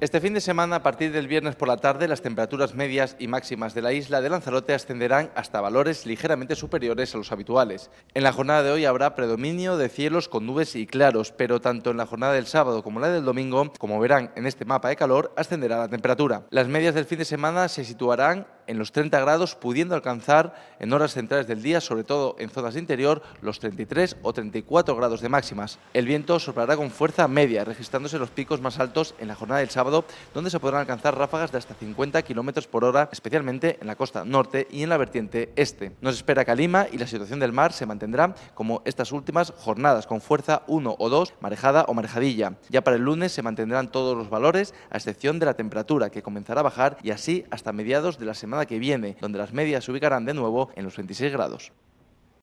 Este fin de semana, a partir del viernes por la tarde, las temperaturas medias y máximas de la isla de Lanzarote ascenderán hasta valores ligeramente superiores a los habituales. En la jornada de hoy habrá predominio de cielos con nubes y claros, pero tanto en la jornada del sábado como la del domingo, como verán en este mapa de calor, ascenderá la temperatura. Las medias del fin de semana se situarán en los 30 grados, pudiendo alcanzar en horas centrales del día, sobre todo en zonas de interior, los 33 o 34 grados de máximas. El viento soplará con fuerza media, registrándose los picos más altos en la jornada del sábado, donde se podrán alcanzar ráfagas de hasta 50 kilómetros por hora, especialmente en la costa norte y en la vertiente este. Nos espera calima y la situación del mar se mantendrá como estas últimas jornadas, con fuerza 1 o 2, marejada o marejadilla. Ya para el lunes se mantendrán todos los valores, a excepción de la temperatura, que comenzará a bajar y así hasta mediados de la semana que viene, donde las medias se ubicarán de nuevo en los 26 grados.